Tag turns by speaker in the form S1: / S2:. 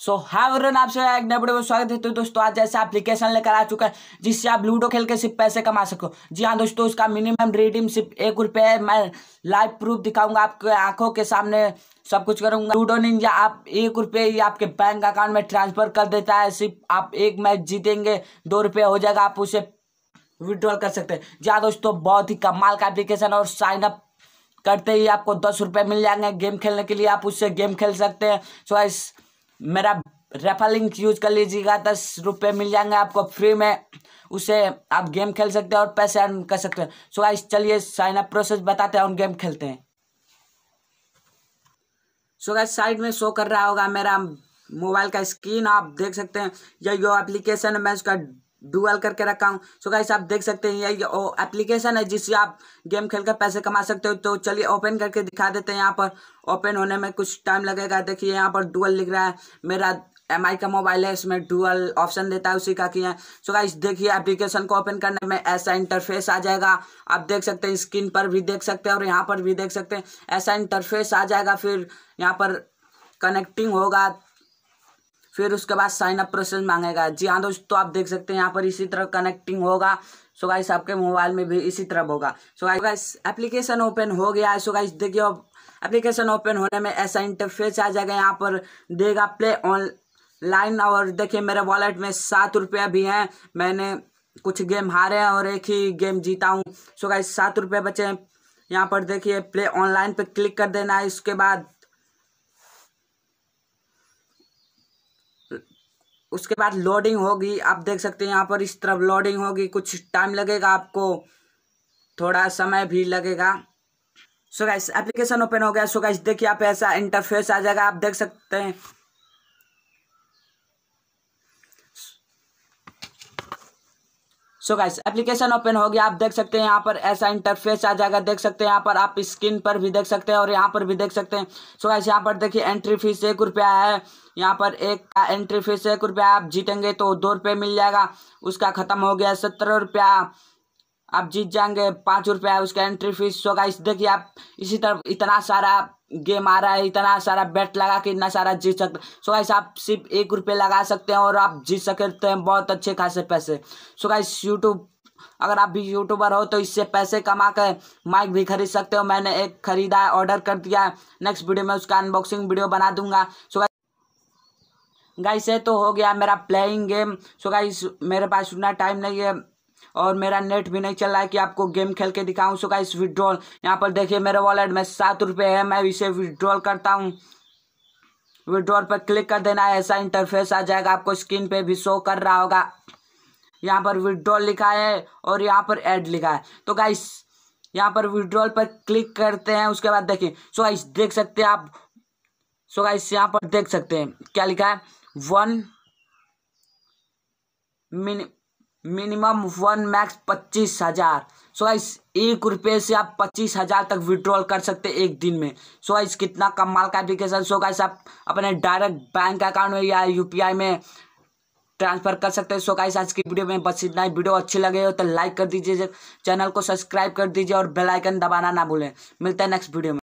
S1: सो हाय आप एक नए वीडियो में स्वागत है तो दोस्तों आज जैसे एप्लीकेशन लेकर आ चुका है जिससे आप लूडो खेल के सिर्फ पैसे कमा सको जी हाँ दोस्तों उसका मिनिमम रिडीम सिर्फ एक रुपये है मैं लाइव प्रूफ दिखाऊंगा आपके आंखों के सामने सब कुछ करूंगा लूडो निंजा आप एक रुपये ही आपके बैंक अकाउंट में ट्रांसफर कर देता है सिर्फ आप एक मैच जीतेंगे दो रुपये हो जाएगा आप उसे विड्रॉल कर सकते हैं जी हाँ दोस्तों बहुत ही कमाल का एप्लीकेशन और साइनअप करते ही आपको दस रुपये मिल जाएंगे गेम खेलने के लिए आप उससे गेम खेल सकते हैं सो इस मेरा रेफर लिंक यूज कर लीजिएगा दस रुपये मिल जाएंगे आपको फ्री में उसे आप गेम खेल सकते हैं और पैसे अर्न कर सकते हैं सो गाइस चलिए साइन अप प्रोसेस बताते हैं और गेम खेलते हैं सो गाइस साइड में शो कर रहा होगा मेरा मोबाइल का स्क्रीन आप देख सकते हैं यह यो एप्लीकेशन है मैं उसका डुअल करके रखा हूँ सो गाइस आप देख सकते हैं ये एप्लीकेशन है जिससे आप गेम खेलकर पैसे कमा सकते हो तो चलिए ओपन करके दिखा देते हैं यहाँ पर ओपन होने में कुछ टाइम लगेगा देखिए यहाँ पर डुअल लिख रहा है मेरा एम आई का मोबाइल है इसमें डुअल ऑप्शन देता है उसी का किया सो गाइस देखिए एप्लीकेशन को ओपन करने में ऐसा इंटरफेस आ जाएगा आप देख सकते हैं स्क्रीन पर भी देख सकते हैं और यहाँ पर भी देख सकते हैं ऐसा इंटरफेस आ जाएगा फिर यहाँ पर कनेक्टिंग होगा फिर उसके बाद साइन अप प्रोसेस मांगेगा जी हाँ दोस्तों तो आप देख सकते हैं यहाँ पर इसी तरह कनेक्टिंग होगा सो गाइस आपके मोबाइल में भी इसी तरह होगा so guys guys application open हो गया है सो गाइस देखिए अब एप्लीकेशन ओपन होने में ऐसा इंटरफेस आ जाएगा यहाँ पर देगा प्ले ऑनलाइन और देखिए मेरे वॉलेट में सात रुपया भी हैं मैंने कुछ गेम हारे हैं और एक ही गेम जीता हूँ सो गाइस सात रुपये बचे हैं यहाँ पर देखिए प्ले ऑनलाइन पर क्लिक कर देना है इसके बाद उसके बाद लोडिंग होगी आप देख सकते हैं यहाँ पर इस तरफ लोडिंग होगी कुछ टाइम लगेगा आपको थोड़ा समय भी लगेगा सो गाइस एप्लीकेशन ओपन हो गया सो गाइस देखिए आप ऐसा इंटरफेस आ जाएगा आप देख सकते हैं सो गाइस एप्लीकेशन ओपन हो गया आप देख सकते हैं यहाँ पर ऐसा इंटरफेस आ जाएगा देख सकते हैं यहाँ पर आप स्क्रीन पर भी देख सकते हैं और यहाँ पर भी देख सकते हैं सो गाइस यहाँ पर देखिए एंट्री फीस एक रुपया है यहाँ पर एक का एंट्री फीस एक रुपया आप जीतेंगे तो दो रुपये मिल जाएगा उसका खत्म हो गया सत्रह रुपया आप जीत जाएंगे पाँच रुपया उसका एंट्री फीस होगा इस देखिए आप इसी तरफ इतना सारा गेम आ रहा है इतना सारा बैट लगा के इतना सारा जीत सकते सो गाइस आप सिर्फ एक रुपये लगा सकते हैं और आप जीत सकते हैं बहुत अच्छे खासे पैसे सो गाइस यूट्यूब अगर आप भी यूट्यूबर हो तो इससे पैसे कमा कर माइक भी खरीद सकते हो मैंने एक खरीदा है ऑर्डर कर दिया नेक्स्ट वीडियो में उसका अनबॉक्सिंग वीडियो बना दूंगा सो गाइस ये तो हो गया मेरा प्लेइंग गेम सो गाइस मेरे पास उतना टाइम नहीं है और मेरा नेट भी नहीं चल रहा है कि आपको गेम खेल के दिखाऊँ सुखा इस विड्रॉल यहाँ पर देखिए मेरे वॉलेट में सात रुपये है मैं इसे विड्रॉल करता हूँ विड्रॉल पर क्लिक कर देना है ऐसा इंटरफेस आ जाएगा आपको स्क्रीन पे भी शो कर रहा होगा यहाँ पर विड्रॉल लिखा है और यहाँ पर एड लिखा है तो गाइस यहाँ पर विड्रॉल पर क्लिक करते हैं उसके बाद देखिए सो गाइस देख सकते हैं आप सो गाइस यहाँ पर देख सकते हैं क्या लिखा है one minute minimum one max पच्चीस हज़ार सो इस एक रुपये से आप पच्चीस हज़ार तक विड्रॉल कर सकते हैं एक दिन में सो इस कितना कमाल का एप्लीकेशन सो गाइस आप अपने डायरेक्ट बैंक अकाउंट में या यूपीआई में ट्रांसफर कर सकते हैं सो गाइस आज की वीडियो में बस इतना ही वीडियो अच्छी लगे हो तो लाइक कर दीजिए चैनल को सब्सक्राइब कर दीजिए और बेल आइकन दबाना ना भूलें मिलते हैं नेक्स्ट वीडियो में